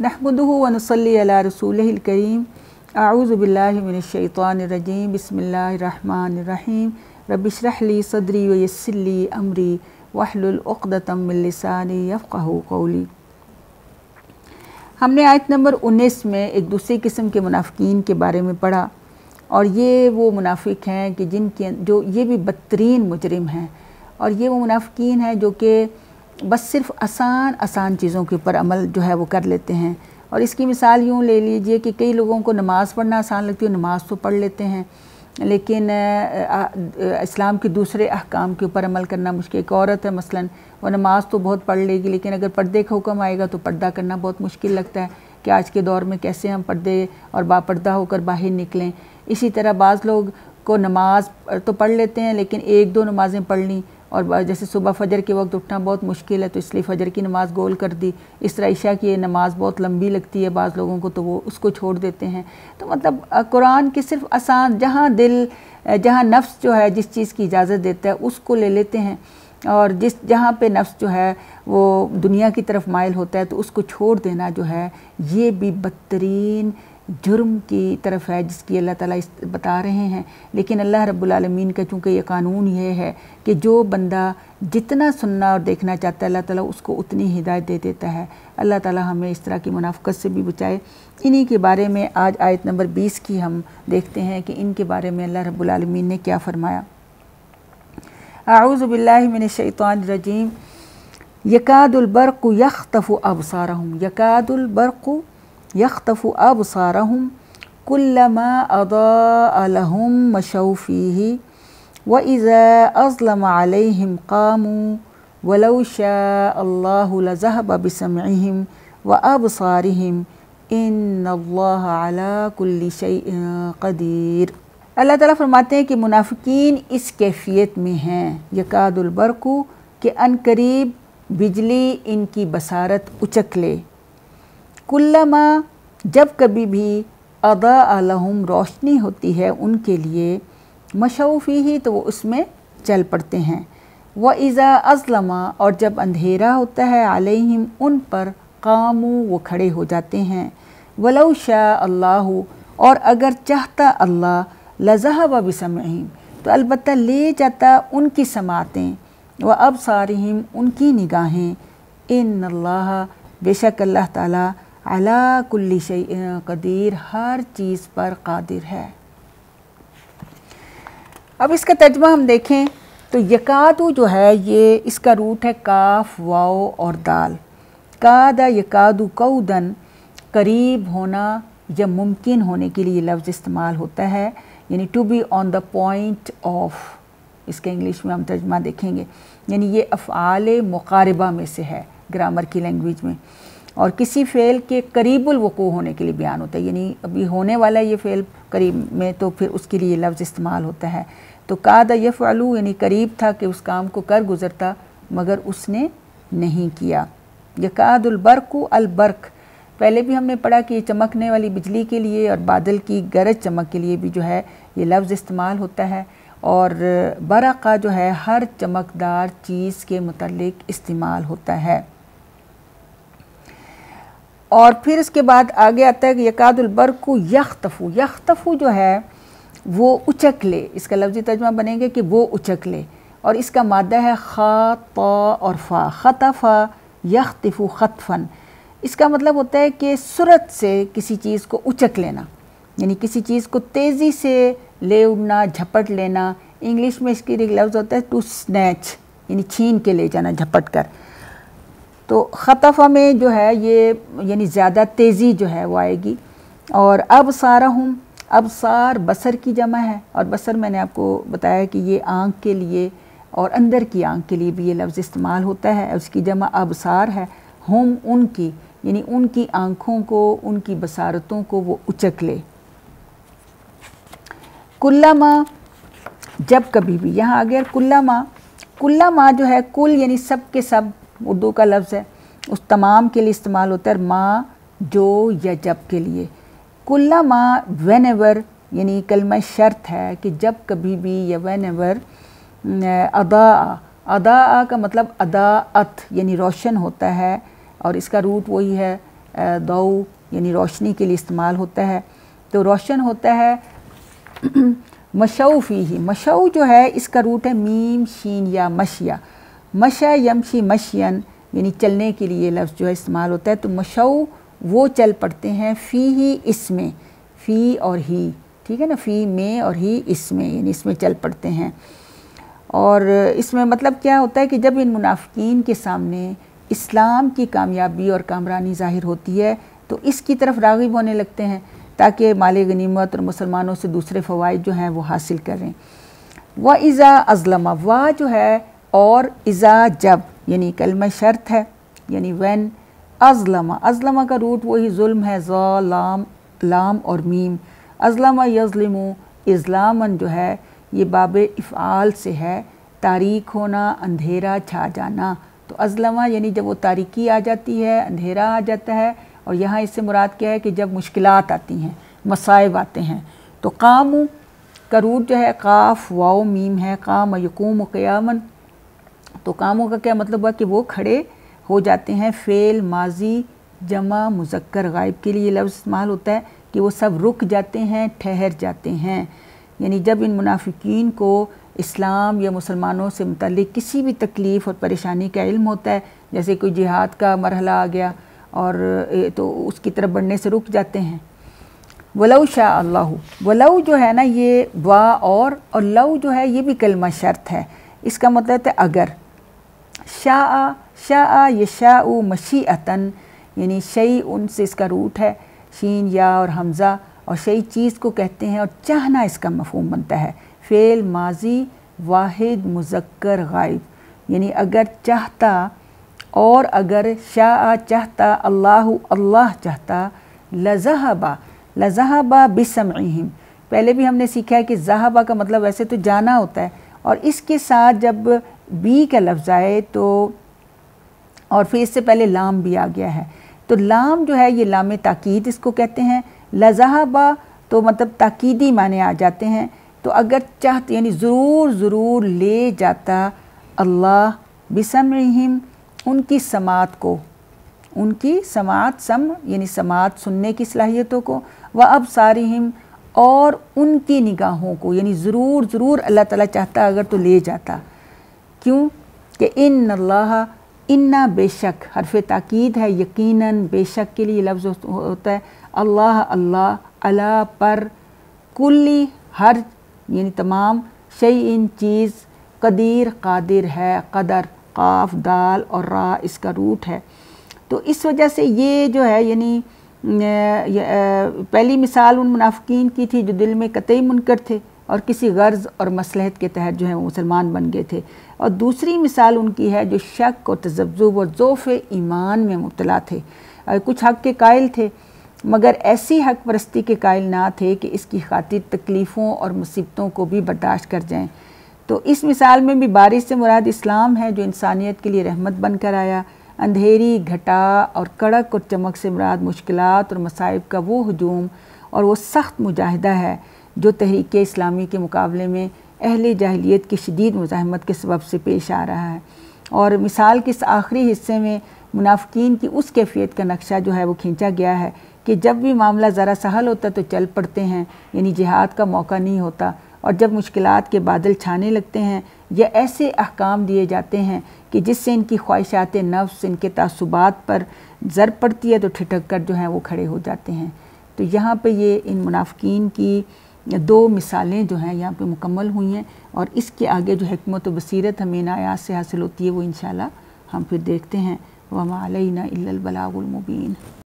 नहमदू करीम रसूलकरीम आऊज़बिल्लिमिनशैतरजीम बसमीम रबिशरहली सदरी वयसली अमरी वहलतमिलसानी यफ़ाकौली हमने आयत नंबर उन्नीस में एक दूसरी किस्म के मुनाफिक के बारे में पढ़ा और ये वो मुनाफिक हैं कि जिनके जो ये भी बदतरीन मुजरम हैं और ये वो मुनाफिक हैं जो कि बस सिर्फ आसान आसान चीज़ों के ऊपर अमल जो है वो कर लेते हैं और इसकी मिसाल यूँ ले लीजिए कि कई लोगों को नमाज़ पढ़ना आसान लगती है नमाज़ तो पढ़ लेते हैं लेकिन इस्लाम के दूसरे अहकाम के ऊपर अमल करना मुश्किल एक औरत है मसलन वो नमाज़ तो बहुत पढ़ लेगी लेकिन अगर पर्दे का हुक्म आएगा तो पर्दा करना बहुत मुश्किल लगता है कि आज के दौर में कैसे हम पर्दे और बापर्दा होकर बाहर निकलें इसी तरह बाज़ लोग को नमाज तो पढ़ लेते हैं लेकिन एक दो नमाज़ें पढ़ और जैसे सुबह फजर के वक्त उठना बहुत मुश्किल है तो इसलिए फजर की नमाज़ गोल कर दी इस तरह ईशा की ये नमाज़ बहुत लंबी लगती है बाज़ लोगों को तो वो उसको छोड़ देते हैं तो मतलब कुरान की सिर्फ आसान जहाँ दिल जहाँ नफ्स जो है जिस चीज़ की इजाज़त देता है उसको ले लेते हैं और जिस जहाँ पे नफ्स जो है वो दुनिया की तरफ मायल होता है तो उसको छोड़ देना जो है ये भी बदतरीन जुर्म की तरफ है जिसकी अल्लाह ताला इस बता रहे हैं लेकिन अल्लाह रब्बुलमीन का चूँकि ये कानून ये है कि जो बंदा जितना सुनना और देखना चाहता है अल्लाह ताला उसको उतनी हिदायत दे देता है अल्लाह ताला हमें इस तरह की मुनाफ़त से भी बचाए इन्हीं के बारे में आज आयत नंबर बीस की हम देखते हैं कि इनके बारे में अल्लाह रब्बुलमीन ने क्या फ़रमाया आऊज़बिल्लिमिनशैतरजीम यकादुलबरक यख्तफ़ अबसारहूँ यकादुलबरक يخطف أبصارهم كلما أضاء لهم مشوا فيه وإذا أظلم عليهم قاموا ولو شاء الله لذهب بسمعهم وأبصارهم إن الله على كل شيء قدير اللہ تعالیٰ فرماتے ہیں کہ منافقین اس کیفیت میں ہیں یقاد البرکو کہ ان قریب بجلی ان کی بسارت اچک لے कुल्लमा जब कभी भी अदा लहम रोशनी होती है उनके लिए मशूफ़ी ही तो वो उसमें चल पड़ते हैं व इज़ा अज़लमा और जब अंधेरा होता है आलहिम उन पर कामू वो खड़े हो जाते हैं वलौ शाह अल्लाह और अगर चाहता अल्लाह लजहब बसमीम तो अलबत् ले जाता उनकी समातें व अब सारहिम उनकी निगाहें इन अल्लाह बेशक अल्लाह ताला अला कुल्ली शई कदीर हर चीज़ पर कादिर है अब इसका तर्जमा हम देखें तो यकादु जो है ये इसका रूट है काफ वाओ और दाल कादा यकादु कऊदन करीब होना या मुमकिन होने के लिए लफ्ज़ इस्तेमाल होता है यानी to be on the point of इसके इंग्लिश में हम तर्जमा देखेंगे यानी ये अफ़ाल मक़ारबा में से है ग्रामर की लैंग्वेज में और किसी फ़ेल के करीबुल वकू होने के लिए बयान होता है यानी अभी होने वाला ये फ़ेल करीब में तो फिर उसके लिए लफ्ज़ इस्तेमाल होता है तो काद यफ़ आलू यानी करीब था कि उस काम को कर गुज़रता मगर उसने नहीं किया यकादुलबर्कु अलबर्क पहले भी हमने पढ़ा कि चमकने वाली बिजली के लिए और बादल की गरज चमक के लिए भी जो है ये लफ्ज़ इस्तेमाल होता है और बरक़ा का जो है हर चमकदार चीज़ के मतलब इस्तेमाल होता है और फिर इसके बाद आगे आता है कि यकादुलबरकू यख्तफू यख्तफू जो है वो उचक ले इसका लफ्जी तर्जमा बनेंगे कि वो उचक ले और इसका मादा है खा प और फ़ा ख़तफ़ा यख्तफ़ू ख़तफ़न इसका मतलब होता है कि सुरत से किसी चीज़ को उचक लेना यानी किसी चीज़ को तेज़ी से ले उड़ना झपट लेना इंग्लिश में इसकी एक लफ्ज़ होता है टू स्नैच यानी छीन के ले जाना झपट कर तो ख़तफ़ा में जो है ये यानी ज़्यादा तेज़ी जो है वो आएगी और अब सारा हम अब सार बसर की जमा है और बसर मैंने आपको बताया कि ये आँख के लिए और अंदर की आँख के लिए भी ये लफ्ज़ इस्तेमाल होता है उसकी जमा अबसार है हम उनकी यानी उनकी आँखों को उनकी बसारतों को वो उचक ले कुल्ला माँ जब कभी भी यहाँ आ गया कुल्ला माँ कुल्ला माँ जो है कुल यानी सब के सब उर्दू का लफ्ज़ है उस तमाम के लिए इस्तेमाल होता है माँ जो या जब के लिए कुल्ला माँ वन एवर यानी कलमा शर्त है कि जब कभी भी या वन एवर अदा अदा का मतलब अदा अत यानी रोशन होता है और इसका रूट वही है दऊ यानी रोशनी के लिए इस्तेमाल होता है तो रोशन होता है मशऊ फी ही मशऊ जो है इसका रूट है मीम शीन या मशिया मशा यमशी मशियन यानी चलने के लिए लफ्ज़ जो है इस्तेमाल होता है तो मशऊ वो चल पड़ते हैं फ़ी ही इसमें फ़ी और ही ठीक है ना फ़ी में और ही इसमें यानी इसमें चल पड़ते हैं और इसमें मतलब क्या होता है कि जब इन मुनाफिकीन के सामने इस्लाम की कामयाबी और कामरानी ज़ाहिर होती है तो इसकी तरफ रागब होने लगते हैं ताकि माल गनीमत और मुसलमानों से दूसरे फ़वाद जो हैं वो हासिल करें व इज़ा अज़लमा वा जो है और इज़ा जब यानी कलमा शर्त है यानी वन अज़लमा अज़लमा का रूट वही जुल्म है ज़ा लाम लाम और मीम अज़लमा यज़लिमु इज़लामन जो है ये बाब इफ़ाल से है तारीक होना अंधेरा छा जाना तो अज़लमा यानी जब वो तारीकी आ जाती है अंधेरा आ जाता है और यहाँ इससे मुराद क्या है कि जब मुश्किल आती हैं मसाइब आते हैं तो काम का रूट जो है काफ़ वाओ मीम है काम यकूम क़यामन तो कामों का क्या मतलब हुआ कि वो खड़े हो जाते हैं फेल माजी जमा मुजक्कर गायब के लिए लफ्ज़ इस्तेमाल होता है कि वो सब रुक जाते हैं ठहर जाते हैं यानी जब इन मुनाफिकीन को इस्लाम या मुसलमानों से मतलब किसी भी तकलीफ़ और परेशानी का इल्म होता है जैसे कोई जिहाद का मरहला आ गया और तो उसकी तरफ बढ़ने से रुक जाते हैं वलऊ शाह अल्लाह वलऊ जो है ना ये दुआ और और लव जो है ये भी कलमा शर्त है इसका मतलब है अगर शाह शाह उ मशी अतन यानी शई उन से इसका रूट है शीन या और हमज़ा और शई चीज़ को कहते हैं और चाहना इसका मफहम बनता है फ़ेल माजी वाहिद मुजक्कर गायब यानी अगर चाहता और अगर शाह चाहता अल्लाह अल्लाह चाहता लजहबा लजहबा बिसम पहले भी हमने सीखा है कि जहाबा का मतलब वैसे तो जाना होता है और इसके साथ जब बी का लफ्ज़ आए तो और फिर इससे पहले लाम भी आ गया है तो लाम जो है ये लाम ताकीद इसको कहते हैं लजहाबा तो मतलब ताकीदी माने आ जाते हैं तो अगर चाहते यानी ज़रूर ज़रूर ले जाता अल्लाह बिसम रहीम उनकी समात को उनकी समात सम यानी समात सुनने की सलाहियतों को व अब सारिहिम और उनकी निगाहों को यानी ज़रूर ज़रूर अल्लाह ताला चाहता अगर तो ले जाता क्यों कि इन अल्लाह इन्ना बेशक हरफ ताक़द है यकीनन बेशक के लिए लफ्ज़ होता है अल्लाह अल्लाह अला पर कुल्ली हर यानी तमाम शई इन चीज़ कदीर कादिर है कदर काफ दाल और रा इसका रूट है तो इस वजह से ये जो है यानी पहली मिसाल उन मुनाफिकीन की थी जो दिल में कतई मुनकर थे और किसी गर्ज़ और मसलहत के तहत जो है वो मुसलमान बन गए थे और दूसरी मिसाल उनकी है जो शक और तजब्जुब और जोफ़ ईमान में मुबला थे कुछ हक के कायल थे मगर ऐसी हक परस्ती के कायल ना थे कि इसकी खातिर तकलीफ़ों और मुसीबतों को भी बर्दाश्त कर जाएँ तो इस मिसाल में भी बारिश से मुराद इस्लाम है जो इंसानियत के लिए रहमत बनकर आया अंधेरी घटा और कड़क और चमक से मुराद मुश्किल और मसाइब का वो हजूम और वो सख्त मुजाहिदा है जो तहरीक इस्लामी के मुकाबले में अहल जाहलीत की शदीद मुजामत के सबब से पेश आ रहा है और मिसाल के इस आखिरी हिस्से में मुनाफिकीन की उस कैफियत का नक्शा जो है वो खींचा गया है कि जब भी मामला ज़रा सहल होता तो चल पड़ते हैं यानी जिहाद का मौका नहीं होता और जब मुश्किल के बादल छाने लगते हैं या ऐसे अहकाम दिए जाते हैं कि जिससे इनकी ख्वाहिशात नफ्स इनके तसुबात पर जर पड़ती है तो ठिठक कर जो है वो खड़े हो जाते हैं तो यहाँ पर ये इन मुनाफिकीन की दो मिसालें जो हैं यहाँ पे मुकम्मल हुई हैं और इसके आगे जो हमत बसीरत हमें नायात से हासिल होती है वो इन हम फिर देखते हैं वमा अलैना इल्लल बलागुल मुबीन